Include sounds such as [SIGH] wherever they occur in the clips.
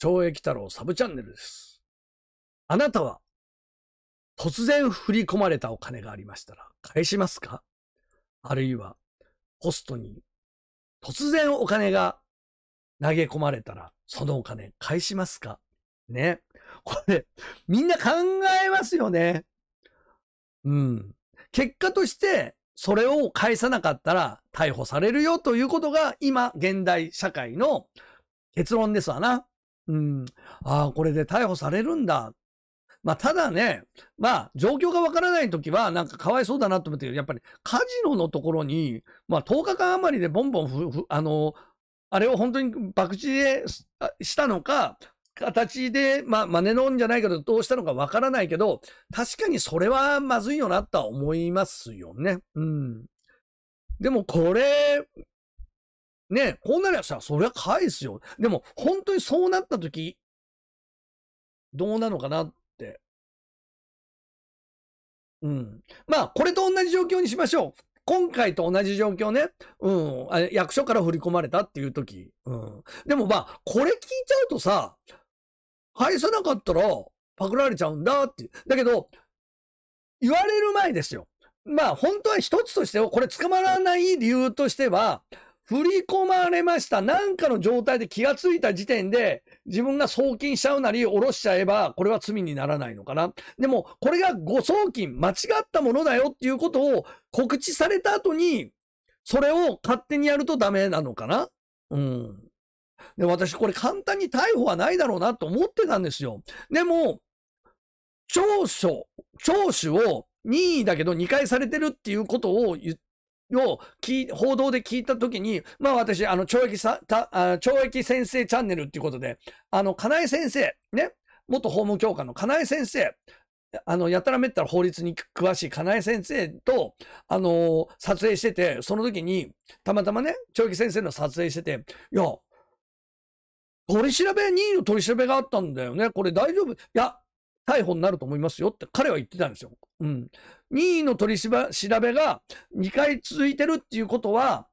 懲役太郎サブチャンネルです。あなたは、突然振り込まれたお金がありましたら、返しますかあるいは、ポストに、突然お金が投げ込まれたら、そのお金返しますかね。これ、みんな考えますよね。うん。結果として、それを返さなかったら逮捕されるよということが今、現代社会の結論ですわな。うん。ああ、これで逮捕されるんだ。まあ、ただね、まあ、状況がわからないときは、なんかかわいそうだなと思ってやっぱりカジノのところに、まあ、10日間余りでボンボンふ、ふあの、あれを本当に博打でしたのか、形で、まあ、真似のんじゃないけど、どうしたのかわからないけど、確かにそれはまずいよなとは思いますよね。うん。でもこれ、ね、こうなりゃさ、そりゃ返すよ。でも、本当にそうなった時、どうなのかなって。うん。まあ、これと同じ状況にしましょう。今回と同じ状況ね。うん。あれ役所から振り込まれたっていう時。うん。でもまあ、これ聞いちゃうとさ、返さなかったら、パクられちゃうんだって。だけど、言われる前ですよ。まあ、本当は一つとして、これ捕まらない理由としては、振り込まれました。なんかの状態で気がついた時点で、自分が送金しちゃうなり、下ろしちゃえば、これは罪にならないのかな。でも、これが誤送金、間違ったものだよっていうことを告知された後に、それを勝手にやるとダメなのかなうん。で、私これ簡単に逮捕はないだろうなと思ってたんですよ。でも、聴取、聴取を任意だけど2回されてるっていうことを言っを報道で聞いたときに、まあ私、あの、懲役さ、懲役先生チャンネルっていうことで、あの、金井先生、ね、元法務教官の金井先生、あの、やたらめったら法律に詳しい金井先生と、あのー、撮影してて、その時に、たまたまね、懲役先生の撮影してて、いや、取り調べ、任意の取り調べがあったんだよね。これ大丈夫いや、逮捕になると思いますよって彼は言ってたんですよ。うん。任意の取り調べが2回続いてるっていうことは、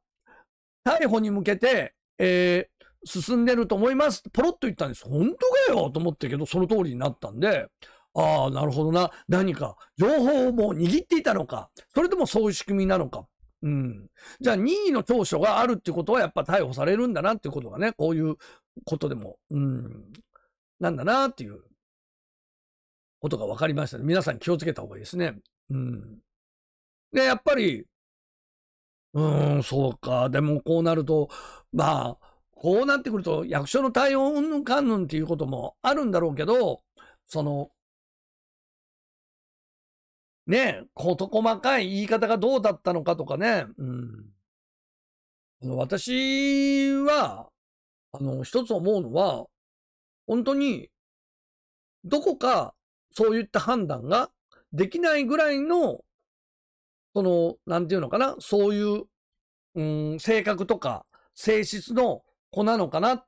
逮捕に向けて、えー、進んでると思いますってポロッと言ったんです。本当かよと思ったけど、その通りになったんで、ああ、なるほどな。何か、情報をもう握っていたのか、それともそういう仕組みなのか。うん。じゃあ、任意の長所があるってことは、やっぱ逮捕されるんだなっていうことがね、こういうことでも、うん、なんだなっていうことが分かりましたね。皆さん気をつけた方がいいですね。うん。で、やっぱり、うーん、そうか。でもこうなると、まあ、こうなってくると役所の対応うんぬんかんぬんっていうこともあるんだろうけど、その、ね、事細かい言い方がどうだったのかとかね、うん。私は、あの、一つ思うのは、本当に、どこかそういった判断ができないぐらいの、その、なんていうのかな、そういう、うん、性格とか、性質の子なのかな。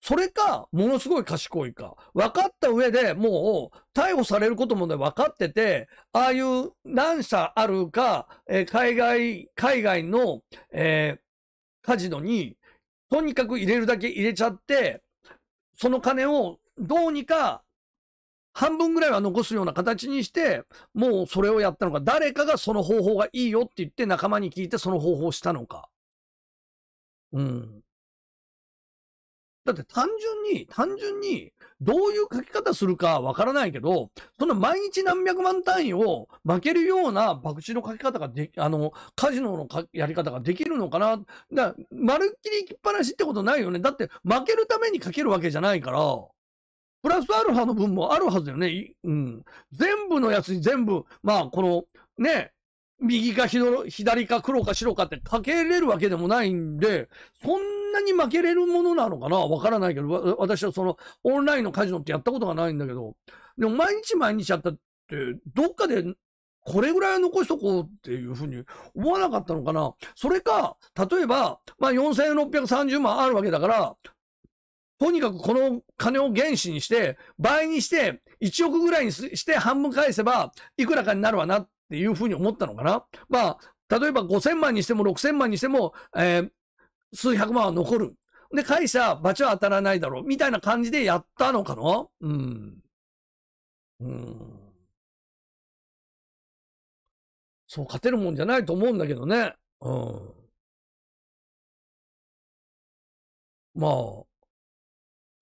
それか、ものすごい賢いか。分かった上でもう、逮捕されることもね、分かってて、ああいう何社あるか、えー、海外、海外の、えー、カジノに、とにかく入れるだけ入れちゃって、その金をどうにか半分ぐらいは残すような形にして、もうそれをやったのか、誰かがその方法がいいよって言って仲間に聞いてその方法をしたのか。うん。だって単純に、単純に、どういう書き方するかわからないけど、そんな毎日何百万単位を負けるような博打の書き方ができ、あの、カジノのやり方ができるのかな。だまるっきり行きっぱなしってことないよね。だって負けるために書けるわけじゃないから。プラスアルファの分もあるはずだよね。うん。全部のやつに全部、まあ、この、ね、右か左か黒か白かってかけれるわけでもないんで、そんなに負けれるものなのかなわからないけど、私はそのオンラインのカジノってやったことがないんだけど、でも毎日毎日やったって、どっかでこれぐらい残しとこうっていうふうに思わなかったのかなそれか、例えば、まあ4630万あるわけだから、とにかくこの金を原資にして、倍にして、1億ぐらいにして半分返せば、いくらかになるわなっていうふうに思ったのかな。まあ、例えば5000万にしても6000万にしても、えー、数百万は残る。で、会社、罰は当たらないだろう。みたいな感じでやったのかなうん。うん。そう、勝てるもんじゃないと思うんだけどね。うん。まあ、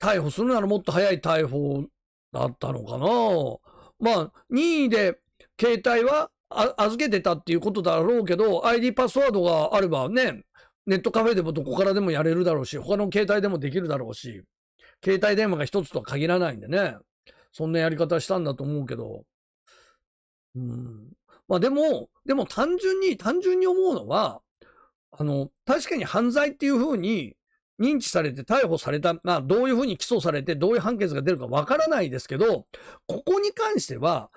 逮捕するならもっと早い逮捕だったのかな。まあ、任意で携帯は預けてたっていうことだろうけど、ID パスワードがあればね、ネットカフェでもどこからでもやれるだろうし、他の携帯でもできるだろうし、携帯電話が一つとは限らないんでね、そんなやり方したんだと思うけど、うん。まあでも、でも単純に、単純に思うのは、あの、確かに犯罪っていうふうに認知されて逮捕された、まあ、どういうふうに起訴されて、どういう判決が出るかわからないですけど、ここに関しては、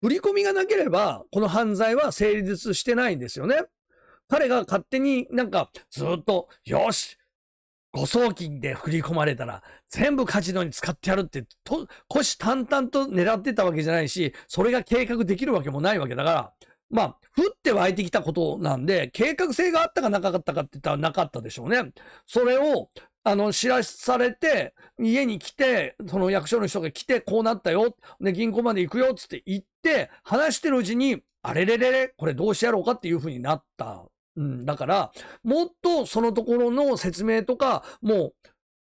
振り込みがなければ、この犯罪は成立してないんですよね。彼が勝手になんかずっと、よし誤送金で振り込まれたら、全部カジノに使ってやるって、と、虎視眈々と狙ってたわけじゃないし、それが計画できるわけもないわけだから、まあ、降って湧いてきたことなんで、計画性があったかなかったかって言ったらなかったでしょうね。それを、あの、知らされて、家に来て、その役所の人が来て、こうなったよ。で、銀行まで行くよ、つって行って、話してるうちに、あれれれれ、これどうしてやろうかっていう風になった。うん、だから、もっとそのところの説明とか、も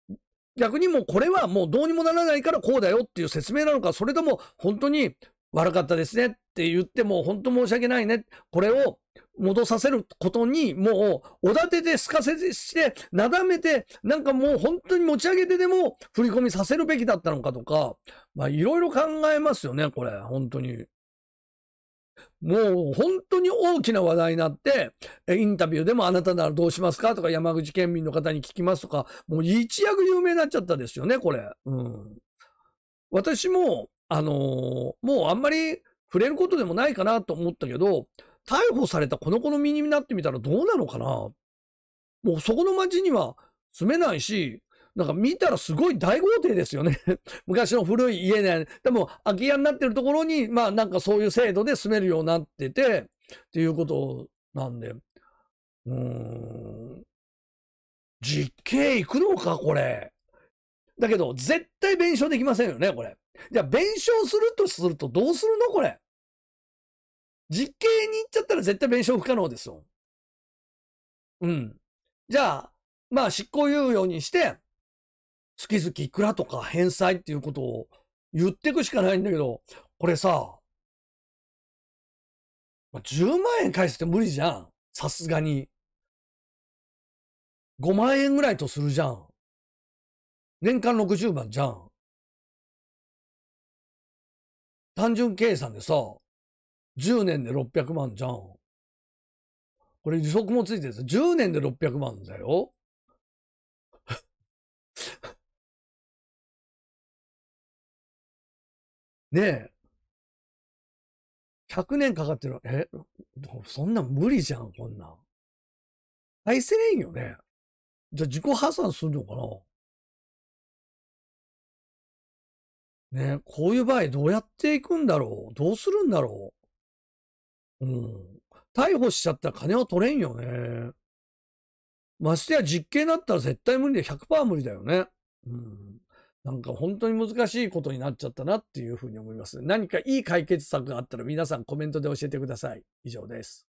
う、逆にもうこれはもうどうにもならないからこうだよっていう説明なのか、それとも本当に悪かったですねって言っても、本当申し訳ないね。これを戻させることに、もう、おだてですかせして、なだめて、なんかもう本当に持ち上げてでも振り込みさせるべきだったのかとか、まあいろいろ考えますよね、これ、本当に。もう本当に大きな話題になって、インタビューでもあなたならどうしますかとか山口県民の方に聞きますとか、もう一躍有名になっちゃったですよね、これ。うん。私も、あのー、もうあんまり触れることでもないかなと思ったけど、逮捕されたこの子の身になってみたらどうなのかなもうそこの町には住めないし、なんか見たらすごい大豪邸ですよね [LAUGHS] 昔の古い家で、ね、でも空き家になってるところに、まあなんかそういう制度で住めるようになってて、っていうことなんで。うーん。実刑行くのか、これ。だけど、絶対弁償できませんよね、これ。じゃあ、弁償するとするとどうするのこれ。実刑に行っちゃったら絶対弁償不可能ですよ。うん。じゃあ、まあ、執行猶予にして、月々いくらとか返済っていうことを言ってくしかないんだけど、これさ、10万円返すって無理じゃん。さすがに。5万円ぐらいとするじゃん。年間60万じゃん。単純計算でさ、10年で600万じゃん。これ利息もついてるさ、10年で600万だよ。[LAUGHS] ねえ。100年かかってる。えそんな無理じゃん、こんなん。返せれんよね。じゃあ自己破産するのかなね、こういう場合どうやっていくんだろうどうするんだろううん。逮捕しちゃったら金は取れんよね。ましてや実刑だなったら絶対無理で100%無理だよね。うん。なんか本当に難しいことになっちゃったなっていうふうに思います。何かいい解決策があったら皆さんコメントで教えてください。以上です。